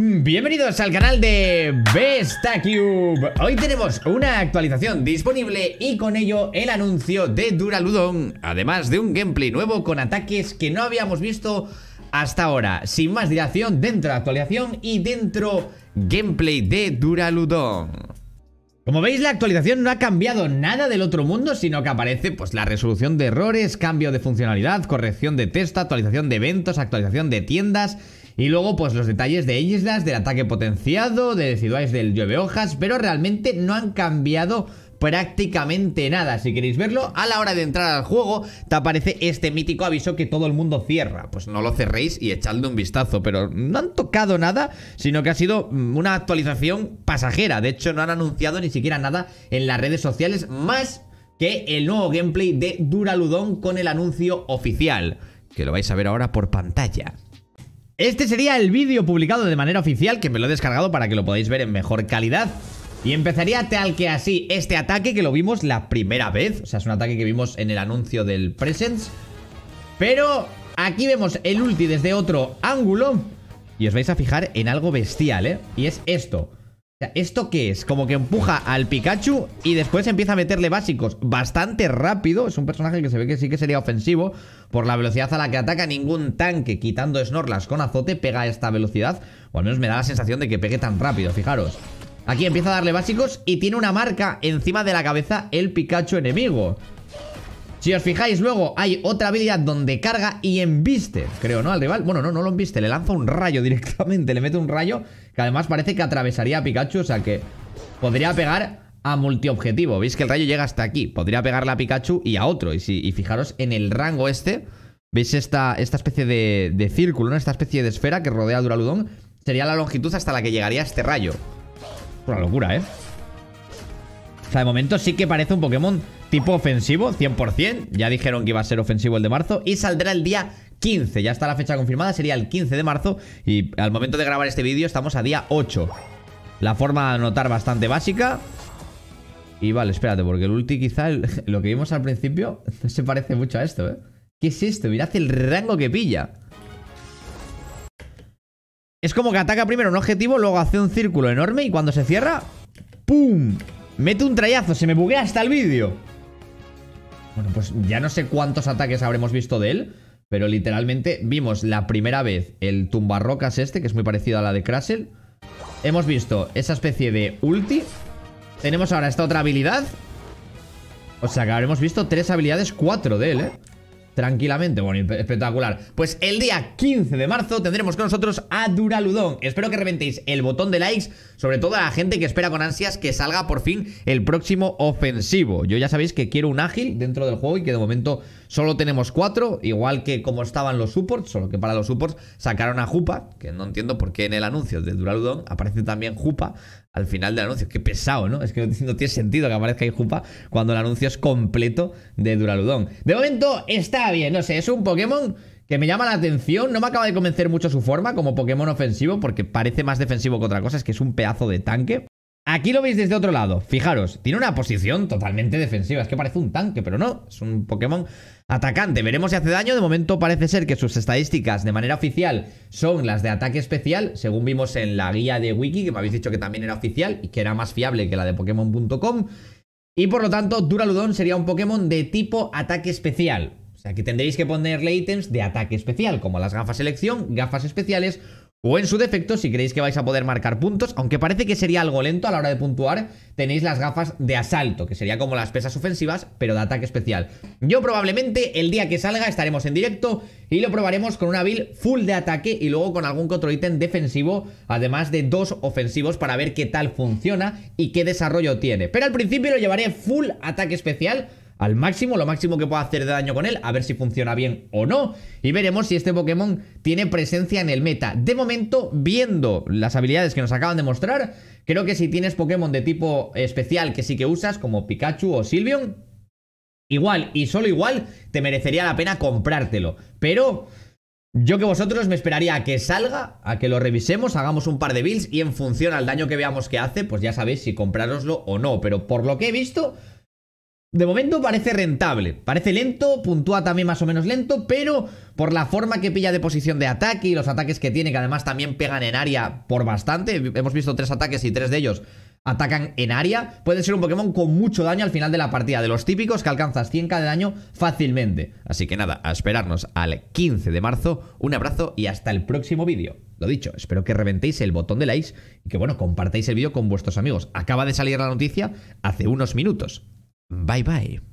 Bienvenidos al canal de Bestacube Hoy tenemos una actualización disponible y con ello el anuncio de Duraludon Además de un gameplay nuevo con ataques que no habíamos visto hasta ahora Sin más dilación, dentro de la actualización y dentro gameplay de Duraludon como veis la actualización no ha cambiado nada del otro mundo sino que aparece pues la resolución de errores, cambio de funcionalidad, corrección de texto, actualización de eventos, actualización de tiendas y luego pues los detalles de islas, del ataque potenciado, de desiduales del llueve hojas, pero realmente no han cambiado prácticamente nada. Si queréis verlo, a la hora de entrar al juego te aparece este mítico aviso que todo el mundo cierra. Pues no lo cerréis y echadle un vistazo, pero no han tocado nada, sino que ha sido mm, una actualización pasajera. De hecho, no han anunciado ni siquiera nada en las redes sociales, más que el nuevo gameplay de Duraludon con el anuncio oficial, que lo vais a ver ahora por pantalla. Este sería el vídeo publicado de manera oficial, que me lo he descargado para que lo podáis ver en mejor calidad. Y empezaría tal que así este ataque que lo vimos la primera vez. O sea, es un ataque que vimos en el anuncio del Presence. Pero aquí vemos el ulti desde otro ángulo. Y os vais a fijar en algo bestial, ¿eh? Y es esto. ¿Esto qué es? Como que empuja al Pikachu y después empieza a meterle básicos bastante rápido. Es un personaje que se ve que sí que sería ofensivo por la velocidad a la que ataca ningún tanque. Quitando snorlas con azote pega esta velocidad. O al menos me da la sensación de que pegue tan rápido, fijaros. Aquí empieza a darle básicos y tiene una marca encima de la cabeza el Pikachu enemigo. Si os fijáis, luego hay otra habilidad donde carga y embiste, creo, ¿no? Al rival. Bueno, no, no lo embiste, le lanza un rayo directamente, le mete un rayo que además parece que atravesaría a Pikachu, o sea que podría pegar a multiobjetivo. Veis que el rayo llega hasta aquí, podría pegarle a Pikachu y a otro. Y, si, y fijaros en el rango este, veis esta, esta especie de, de círculo, ¿no? Esta especie de esfera que rodea a Duraludón, sería la longitud hasta la que llegaría este rayo. Una locura, ¿eh? O sea, de momento sí que parece un Pokémon tipo ofensivo, 100%. Ya dijeron que iba a ser ofensivo el de marzo. Y saldrá el día 15. Ya está la fecha confirmada, sería el 15 de marzo. Y al momento de grabar este vídeo estamos a día 8. La forma de anotar bastante básica. Y vale, espérate, porque el ulti quizá lo que vimos al principio no se parece mucho a esto, ¿eh? ¿Qué es esto? Mirad el rango que pilla. Es como que ataca primero un objetivo, luego hace un círculo enorme y cuando se cierra... ¡Pum! Mete un trayazo, se me buguea hasta el vídeo. Bueno, pues ya no sé cuántos ataques habremos visto de él, pero literalmente vimos la primera vez el tumbarrocas este, que es muy parecido a la de Crashell. Hemos visto esa especie de ulti. Tenemos ahora esta otra habilidad. O sea que habremos visto tres habilidades, cuatro de él, ¿eh? tranquilamente. Bueno, espectacular. Pues el día 15 de marzo tendremos con nosotros a Duraludón. Espero que reventéis el botón de likes, sobre todo a la gente que espera con ansias que salga por fin el próximo ofensivo. Yo ya sabéis que quiero un ágil dentro del juego y que de momento solo tenemos cuatro, igual que como estaban los supports, solo que para los supports sacaron a Jupa, que no entiendo por qué en el anuncio de Duraludón aparece también Jupa, al final del anuncio. Qué pesado, ¿no? Es que no, tiene sentido que aparezca ahí Jupa cuando el anuncio es completo de Duraludón. De momento está bien, no sé, es un Pokémon que me llama la atención. No me acaba de convencer mucho su forma como Pokémon ofensivo, porque parece más defensivo que otra cosa. Es que es un pedazo de tanque. Aquí lo veis desde otro lado. Fijaros, tiene una posición totalmente defensiva. Es que parece un tanque, pero no. Es un Pokémon atacante. Veremos si hace daño. De momento parece ser que sus estadísticas de manera oficial son las de ataque especial, según vimos en la guía de Wiki, que me habéis dicho que también era oficial y que era más fiable que la de Pokémon.com. Y por lo tanto, Duraludon sería un Pokémon de tipo ataque especial. O sea que tendréis que ponerle ítems de ataque especial, como las gafas selección, gafas especiales o en su defecto, si creéis que vais a poder marcar puntos, aunque parece que sería algo lento a la hora de puntuar, tenéis las gafas de asalto, que sería como las pesas ofensivas, pero de ataque especial. Yo probablemente el día que salga estaremos en directo y lo probaremos con una build full de ataque y luego con algún otro ítem defensivo, además de dos ofensivos para ver qué tal funciona y qué desarrollo tiene. Pero al principio lo llevaré full ataque especial al máximo, lo máximo que pueda hacer de daño con él, a ver si funciona bien o no. Y veremos si este Pokémon tiene presencia en el meta. De momento, viendo las habilidades que nos acaban de mostrar, creo que si tienes Pokémon de tipo especial que sí que usas, como Pikachu o Silvion, igual y solo igual te merecería la pena comprártelo. Pero... Yo que vosotros me esperaría a que salga, a que lo revisemos, hagamos un par de builds y en función al daño que veamos que hace, pues ya sabéis si comprároslo o no. Pero por lo que he visto, de momento parece rentable, parece lento, puntúa también más o menos lento, pero por la forma que pilla de posición de ataque y los ataques que tiene, que además también pegan en área por bastante, hemos visto tres ataques y tres de ellos atacan en área, puede ser un Pokémon con mucho daño al final de la partida, de los típicos que alcanzas 100k de daño fácilmente. Así que nada, a esperarnos al 15 de marzo, un abrazo y hasta el próximo vídeo. Lo dicho, espero que reventéis el botón de like y que bueno, compartáis el vídeo con vuestros amigos. Acaba de salir la noticia hace unos minutos. bye-bye